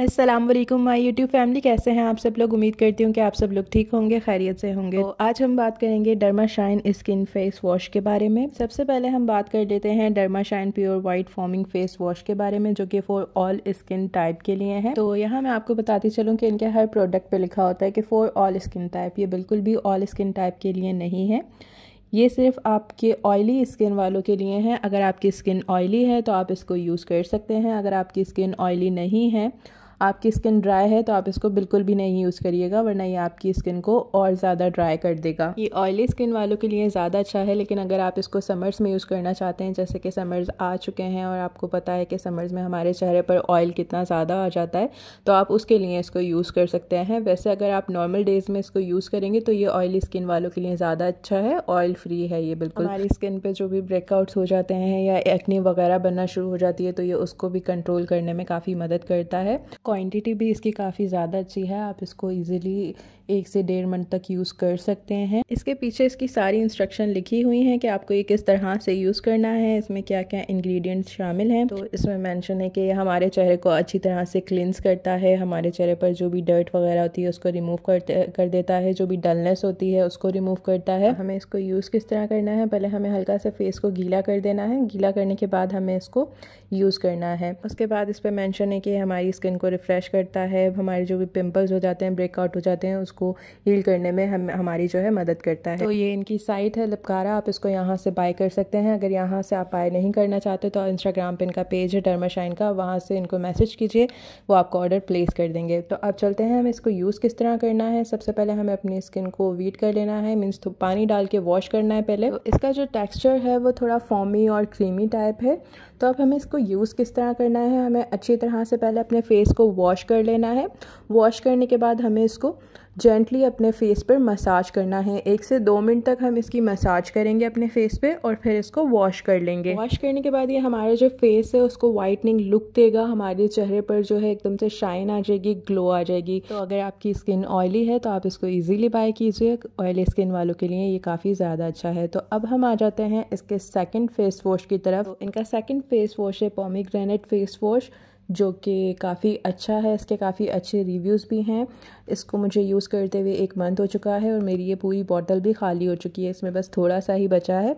Aslam my YouTube family कैसे हैं आप सब लोग उम्मीद करती हूँ कि आप सब लोग ठीक होंगे खैरियत से होंगे तो आज हम बात करेंगे Derma Shine skin face wash के बारे में सबसे पहले हम बात कर लेते हैं Derma Shine pure white forming face wash के बारे में जो कि फॉर ऑल स्किन टाइप के लिए है तो यहाँ मैं आपको बताती चलूँ कि इनके हर प्रोडक्ट पर लिखा होता है कि फॉर ऑल स्किन टाइप ये बिल्कुल भी ऑल स्किन टाइप के लिए नहीं है ये सिर्फ आपके ऑयली स्किन वालों के लिए हैं अगर आपकी स्किन ऑयली है तो आप इसको यूज़ कर सकते हैं अगर आपकी स्किन ऑयली नहीं है आपकी स्किन ड्राई है तो आप इसको बिल्कुल भी नहीं यूज़ करिएगा वरना ये आपकी स्किन को और ज़्यादा ड्राई कर देगा ये ऑयली स्किन वालों के लिए ज़्यादा अच्छा है लेकिन अगर आप इसको समर्स में यूज़ करना चाहते हैं जैसे कि समर्स आ चुके हैं और आपको पता है कि समर्स में हमारे चेहरे पर ऑयल कितना ज़्यादा आ जाता है तो आप उसके लिए इसको यूज़ कर सकते हैं वैसे अगर आप नॉर्मल डेज़ में इसको यूज़ करेंगे तो ये ऑयली स्किन वालों के लिए ज़्यादा अच्छा है ऑयल फ्री है ये बिल्कुल हमारी स्किन पर जो भी ब्रेकआउट्स हो जाते हैं या एक्नी वगैरह बनना शुरू हो जाती है तो ये उसको भी कंट्रोल करने में काफ़ी मदद करता है क्वांटिटी भी इसकी काफ़ी ज़्यादा अच्छी है आप इसको इजीली एक से डेढ़ मंथ तक यूज़ कर सकते हैं इसके पीछे इसकी सारी इंस्ट्रक्शन लिखी हुई हैं कि आपको ये किस तरह से यूज़ करना है इसमें क्या क्या इंग्रेडिएंट्स शामिल हैं तो इसमें मेंशन है कि हमारे चेहरे को अच्छी तरह से क्लिनस करता है हमारे चेहरे पर जो भी डर्ट वगैरह होती है उसको रिमूव करते कर देता है जो भी डलनेस होती है उसको रिमूव करता है हमें इसको यूज़ किस तरह करना है पहले हमें हल्का सा फेस को गीला कर देना है गीला करने के बाद हमें इसको यूज़ करना है उसके बाद इस पर मैंशन है कि हमारी स्किन को रिफ़्रेश करता है हमारे जो भी पिम्पल्स हो जाते हैं ब्रेकआउट हो जाते हैं उसको हील करने में हम हमारी जो है मदद करता है तो ये इनकी साइट है लपकारा आप इसको यहाँ से बाय कर सकते हैं अगर यहाँ से आप बाय नहीं करना चाहते तो इंस्टाग्राम पर इनका पेज है डर्माशाइन का वहाँ से इनको मैसेज कीजिए वो आपका ऑर्डर प्लेस कर देंगे तो अब चलते हैं हमें इसको यूज़ किस तरह करना है सबसे पहले हमें अपनी स्किन को वीट कर लेना है मीन्स तो पानी डाल के वॉश करना है पहले तो इसका जो टेक्स्चर है वो थोड़ा फॉमी और क्रीमी टाइप है तो अब हमें इसको यूज़ किस तरह करना है हमें अच्छी तरह से पहले अपने फेस को वॉश कर लेना है वॉश करने के बाद हमें इसको जेंटली अपने फेस पर मसाज करना है एक से दो मिनट तक हम इसकी मसाज करेंगे अपने फेस पे और फिर इसको वॉश कर लेंगे वॉश करने के बाद ये हमारा जो फेस है उसको वाइटनिंग लुक देगा हमारे चेहरे पर जो है एकदम से शाइन आ जाएगी ग्लो आ जाएगी तो अगर आपकी स्किन ऑयली है तो आप इसको ईजिली बाय कीजिए ऑयली स्किन वालों के लिए ये काफ़ी ज़्यादा अच्छा है तो अब हम आ जाते हैं इसके सेकेंड फेस वॉश की तरफ तो इनका सेकेंड फेस वॉश है पॉमी फेस वॉश जो कि काफ़ी अच्छा है इसके काफ़ी अच्छे रिव्यूज़ भी हैं इसको मुझे यूज़ करते हुए एक मंथ हो चुका है और मेरी ये पूरी बॉटल भी खाली हो चुकी है इसमें बस थोड़ा सा ही बचा है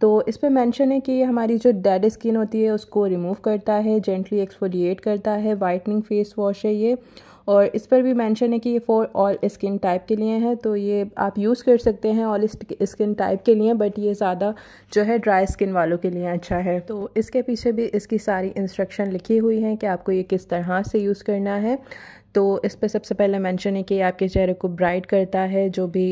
तो इस पर मैंशन है कि ये हमारी जो डेड स्किन होती है उसको रिमूव करता है जेंटली एक्सफोलिएट करता है वाइटनिंग फेस वॉश है ये और इस पर भी मेंशन है कि ये फॉर ऑल स्किन टाइप के लिए है तो ये आप यूज़ कर सकते हैं ऑल स्किन टाइप के लिए बट ये ज़्यादा जो है ड्राई स्किन वालों के लिए अच्छा है तो इसके पीछे भी इसकी सारी इंस्ट्रक्शन लिखी हुई हैं कि आपको ये किस तरह से यूज़ करना है तो इस पर सबसे पहले मैंशन है कि आपके चेहरे को ब्राइट करता है जो भी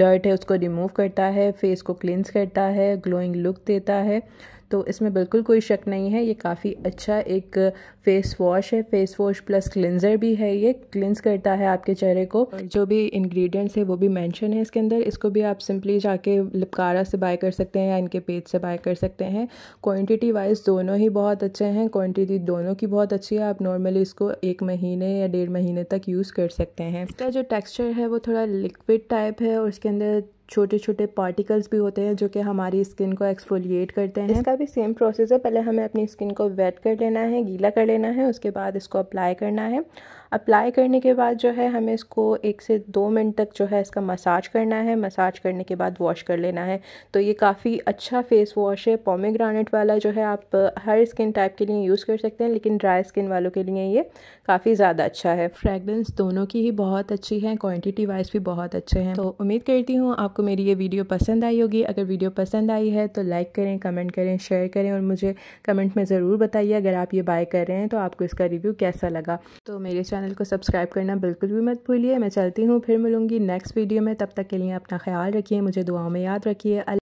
डर्ट है उसको रिमूव करता है फेस को क्लिनस करता है ग्लोइंग लुक देता है तो इसमें बिल्कुल कोई शक नहीं है ये काफ़ी अच्छा एक फेस वॉश है फेस वॉश प्लस क्लिनज़र भी है ये क्लिनस करता है आपके चेहरे को जो भी इंग्रेडिएंट्स है वो भी मेंशन है इसके अंदर इसको भी आप सिंपली जाके लिपकारा से बाय कर सकते हैं या इनके पेज से बाय कर सकते हैं क्वान्टिटी वाइज दोनों ही बहुत अच्छे हैं क्वान्टिटी दोनों की बहुत अच्छी है आप नॉर्मली इसको एक महीने या डेढ़ महीने तक यूज़ कर सकते हैं इसका जो टेक्स्चर है वो थोड़ा लिक्विड टाइप है और इसके अंदर छोटे छोटे पार्टिकल्स भी होते हैं जो कि हमारी स्किन को एक्सफोलिएट करते हैं इसका भी सेम प्रोसेस है पहले हमें अपनी स्किन को वेट कर लेना है गीला कर लेना है उसके बाद इसको अप्लाई करना है अप्लाई करने के बाद जो है हमें इसको एक से दो मिनट तक जो है इसका मसाज करना है मसाज करने के बाद वॉश कर लेना है तो ये काफ़ी अच्छा फेस वॉश है पोमेग्रानेट वाला जो है आप हर स्किन टाइप के लिए यूज़ कर सकते हैं लेकिन ड्राई स्किन वालों के लिए ये काफ़ी ज़्यादा अच्छा है फ्रेगरेंस दोनों की ही बहुत अच्छी है क्वान्टिटी वाइज भी बहुत अच्छे हैं तो उम्मीद करती हूँ आपको मेरी ये वीडियो पसंद आई होगी अगर वीडियो पसंद आई है तो लाइक करें कमेंट करें शेयर करें और मुझे कमेंट में ज़रूर बताइए अगर आप ये बाय कर रहे हैं तो आपको इसका रिव्यू कैसा लगा तो मेरे चैनल को सब्सक्राइब करना बिल्कुल भी मत भूलिए मैं चलती हूँ फिर मिलूँगी नेक्स्ट वीडियो में तब तक के लिए अपना ख्याल रखिए मुझे दुआओं में याद रखिए